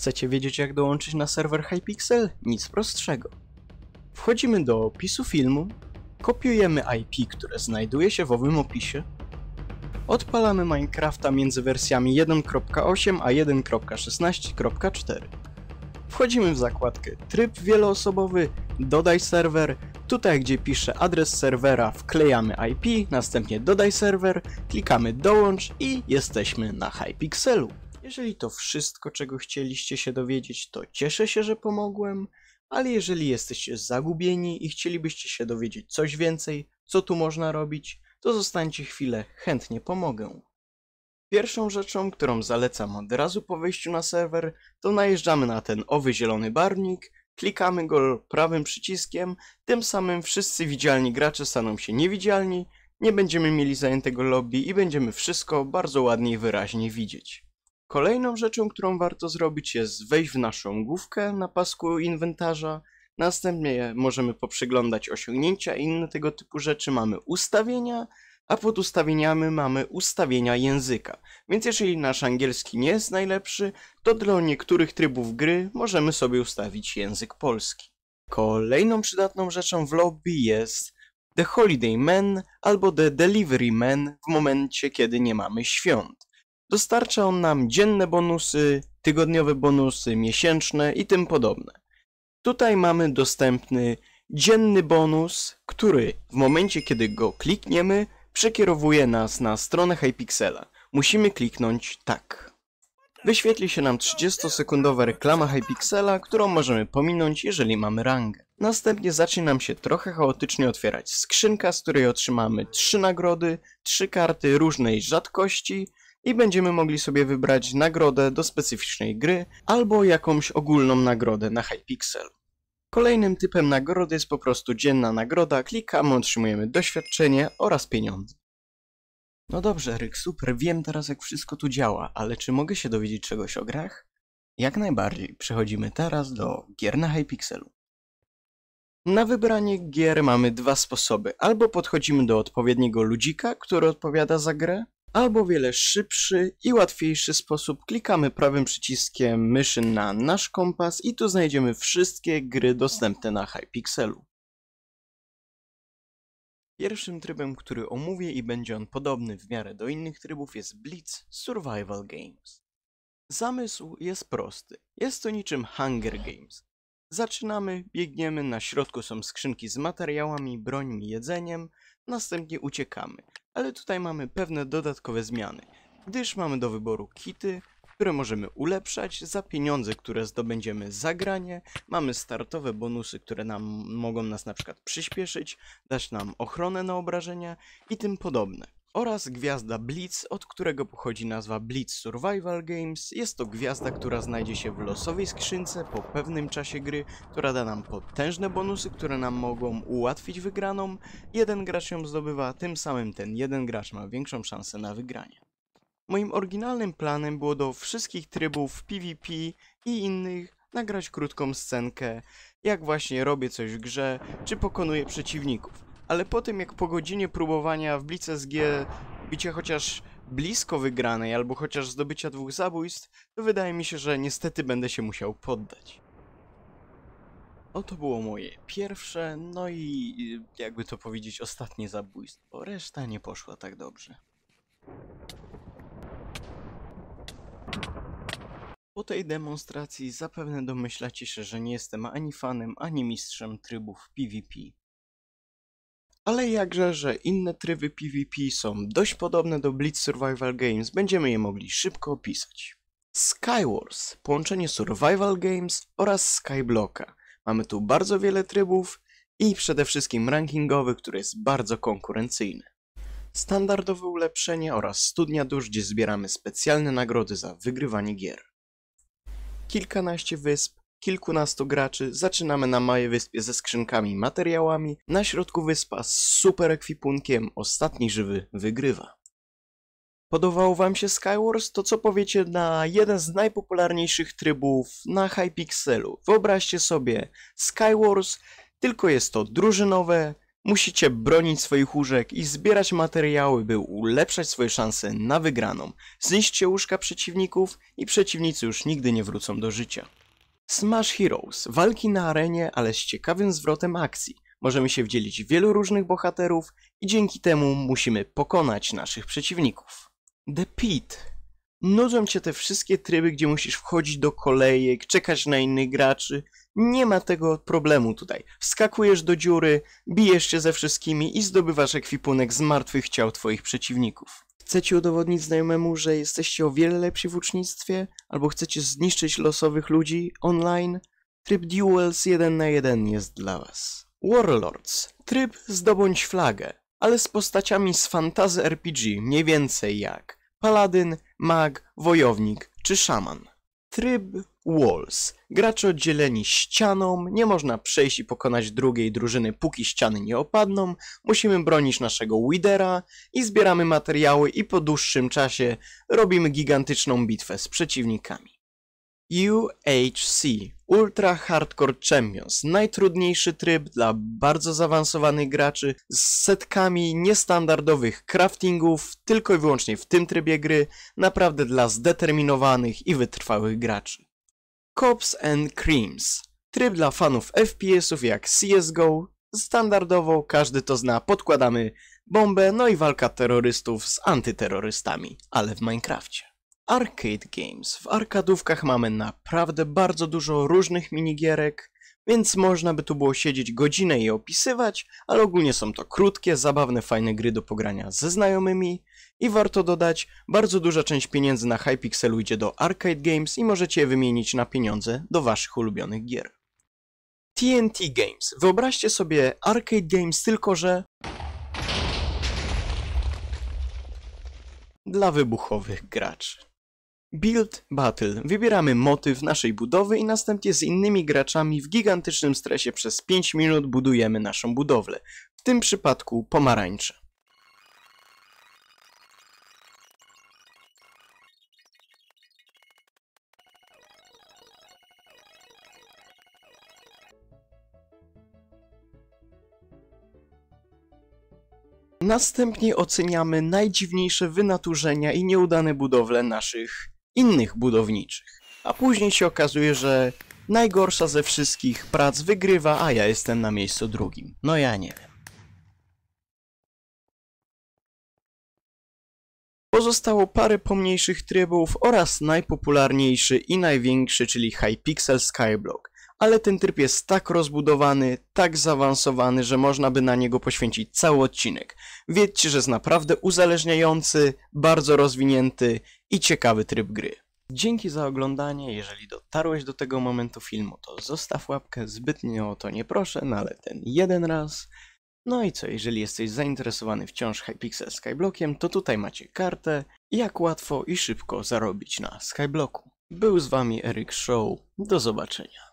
Chcecie wiedzieć jak dołączyć na serwer Hypixel? Nic prostszego. Wchodzimy do opisu filmu, kopiujemy IP, które znajduje się w owym opisie, odpalamy Minecrafta między wersjami 1.8 a 1.16.4. Wchodzimy w zakładkę tryb wieloosobowy, dodaj serwer, tutaj gdzie pisze adres serwera wklejamy IP, następnie dodaj serwer, klikamy dołącz i jesteśmy na Hypixelu. Jeżeli to wszystko, czego chcieliście się dowiedzieć, to cieszę się, że pomogłem, ale jeżeli jesteście zagubieni i chcielibyście się dowiedzieć coś więcej, co tu można robić, to zostańcie chwilę, chętnie pomogę. Pierwszą rzeczą, którą zalecam od razu po wejściu na serwer, to najeżdżamy na ten owy zielony barnik, klikamy go prawym przyciskiem, tym samym wszyscy widzialni gracze staną się niewidzialni, nie będziemy mieli zajętego lobby i będziemy wszystko bardzo ładnie i wyraźnie widzieć. Kolejną rzeczą, którą warto zrobić jest wejść w naszą główkę na pasku inwentarza. Następnie możemy poprzyglądać osiągnięcia i inne tego typu rzeczy. Mamy ustawienia, a pod ustawieniami mamy ustawienia języka. Więc jeżeli nasz angielski nie jest najlepszy, to dla niektórych trybów gry możemy sobie ustawić język polski. Kolejną przydatną rzeczą w lobby jest The Holiday Man albo The Delivery Man w momencie, kiedy nie mamy świąt. Dostarcza on nam dzienne bonusy, tygodniowe bonusy, miesięczne i tym podobne. Tutaj mamy dostępny dzienny bonus, który w momencie kiedy go klikniemy przekierowuje nas na stronę Hypixela. Musimy kliknąć tak. Wyświetli się nam 30-sekundowa reklama Hypixela, którą możemy pominąć, jeżeli mamy rangę. Następnie zacznie nam się trochę chaotycznie otwierać skrzynka, z której otrzymamy 3 nagrody, 3 karty różnej rzadkości i będziemy mogli sobie wybrać nagrodę do specyficznej gry albo jakąś ogólną nagrodę na Hypixel. Kolejnym typem nagrody jest po prostu dzienna nagroda, klikamy, otrzymujemy doświadczenie oraz pieniądze. No dobrze, Ryk, super, wiem teraz jak wszystko tu działa, ale czy mogę się dowiedzieć czegoś o grach? Jak najbardziej, przechodzimy teraz do gier na Hypixelu. Na wybranie gier mamy dwa sposoby. Albo podchodzimy do odpowiedniego ludzika, który odpowiada za grę, albo wiele szybszy i łatwiejszy sposób klikamy prawym przyciskiem myszy na nasz kompas i tu znajdziemy wszystkie gry dostępne na Hypixelu. Pierwszym trybem, który omówię i będzie on podobny w miarę do innych trybów jest Blitz Survival Games. Zamysł jest prosty. Jest to niczym Hunger Games. Zaczynamy, biegniemy, na środku są skrzynki z materiałami, brońmi, jedzeniem, następnie uciekamy ale tutaj mamy pewne dodatkowe zmiany, gdyż mamy do wyboru kity, które możemy ulepszać za pieniądze, które zdobędziemy za granie. Mamy startowe bonusy, które nam mogą nas na przykład przyspieszyć, dać nam ochronę na obrażenia i tym podobne oraz gwiazda Blitz, od którego pochodzi nazwa Blitz Survival Games. Jest to gwiazda, która znajdzie się w losowej skrzynce po pewnym czasie gry, która da nam potężne bonusy, które nam mogą ułatwić wygraną. Jeden gracz ją zdobywa, tym samym ten jeden gracz ma większą szansę na wygranie. Moim oryginalnym planem było do wszystkich trybów PvP i innych nagrać krótką scenkę, jak właśnie robię coś w grze, czy pokonuję przeciwników ale po tym jak po godzinie próbowania w Blitz SG bicie chociaż blisko wygranej albo chociaż zdobycia dwóch zabójstw, to wydaje mi się, że niestety będę się musiał poddać. Oto było moje pierwsze, no i jakby to powiedzieć ostatnie zabójstwo. Reszta nie poszła tak dobrze. Po tej demonstracji zapewne domyślacie się, że nie jestem ani fanem, ani mistrzem trybów PvP ale jakże, że inne tryby PvP są dość podobne do Blitz Survival Games, będziemy je mogli szybko opisać. Skywars, połączenie Survival Games oraz Skyblocka. Mamy tu bardzo wiele trybów i przede wszystkim rankingowy, który jest bardzo konkurencyjny. Standardowe ulepszenie oraz studnia dusz, gdzie zbieramy specjalne nagrody za wygrywanie gier. Kilkanaście wysp, kilkunastu graczy, zaczynamy na małej wyspie ze skrzynkami materiałami, na środku wyspa z super ekwipunkiem, ostatni żywy wygrywa. Podobał wam się Skywars? To co powiecie na jeden z najpopularniejszych trybów na Hypixelu? Wyobraźcie sobie Skywars, tylko jest to drużynowe, Musicie bronić swoich łóżek i zbierać materiały, by ulepszać swoje szanse na wygraną. Zniszczcie łóżka przeciwników i przeciwnicy już nigdy nie wrócą do życia. Smash Heroes. Walki na arenie, ale z ciekawym zwrotem akcji. Możemy się wdzielić w wielu różnych bohaterów i dzięki temu musimy pokonać naszych przeciwników. The Pit. Nudzą cię te wszystkie tryby, gdzie musisz wchodzić do kolejek, czekać na innych graczy. Nie ma tego problemu tutaj. Wskakujesz do dziury, bijesz się ze wszystkimi i zdobywasz ekwipunek z martwych ciał twoich przeciwników. Chcecie udowodnić znajomemu, że jesteście o wiele lepsi w ucznictwie? Albo chcecie zniszczyć losowych ludzi online? Tryb Duels 1 na 1 jest dla was. Warlords. Tryb zdobądź flagę, ale z postaciami z fantazy RPG mniej więcej jak Paladyn, Mag, Wojownik czy Szaman. Tryb Walls. Gracze oddzieleni ścianą, nie można przejść i pokonać drugiej drużyny, póki ściany nie opadną. Musimy bronić naszego widera i zbieramy materiały i po dłuższym czasie robimy gigantyczną bitwę z przeciwnikami. UHC Ultra Hardcore Champions. Najtrudniejszy tryb dla bardzo zaawansowanych graczy z setkami niestandardowych craftingów tylko i wyłącznie w tym trybie gry, naprawdę dla zdeterminowanych i wytrwałych graczy. Cops and Creams. Tryb dla fanów FPS-ów jak CSGO. Standardowo, każdy to zna, podkładamy bombę, no i walka terrorystów z antyterrorystami, ale w Minecrafcie arcade games. W arkadówkach mamy naprawdę bardzo dużo różnych minigierek, więc można by tu było siedzieć godzinę i opisywać, ale ogólnie są to krótkie, zabawne, fajne gry do pogrania ze znajomymi i warto dodać, bardzo duża część pieniędzy na Hypixelu idzie do arcade games i możecie je wymienić na pieniądze do waszych ulubionych gier. TNT Games. Wyobraźcie sobie arcade games tylko, że dla wybuchowych graczy. Build Battle. Wybieramy motyw naszej budowy i następnie z innymi graczami w gigantycznym stresie przez 5 minut budujemy naszą budowlę. W tym przypadku pomarańcze. Następnie oceniamy najdziwniejsze wynaturzenia i nieudane budowle naszych innych budowniczych. A później się okazuje, że najgorsza ze wszystkich prac wygrywa, a ja jestem na miejscu drugim. No ja nie wiem. Pozostało parę pomniejszych trybów oraz najpopularniejszy i największy, czyli Hypixel Skyblock ale ten tryb jest tak rozbudowany, tak zaawansowany, że można by na niego poświęcić cały odcinek. Wiedzcie, że jest naprawdę uzależniający, bardzo rozwinięty i ciekawy tryb gry. Dzięki za oglądanie, jeżeli dotarłeś do tego momentu filmu, to zostaw łapkę, zbytnio o to nie proszę, no ale ten jeden raz. No i co, jeżeli jesteś zainteresowany wciąż Hypixel Skyblockiem, to tutaj macie kartę, jak łatwo i szybko zarobić na Skyblocku. Był z wami Eric Show, do zobaczenia.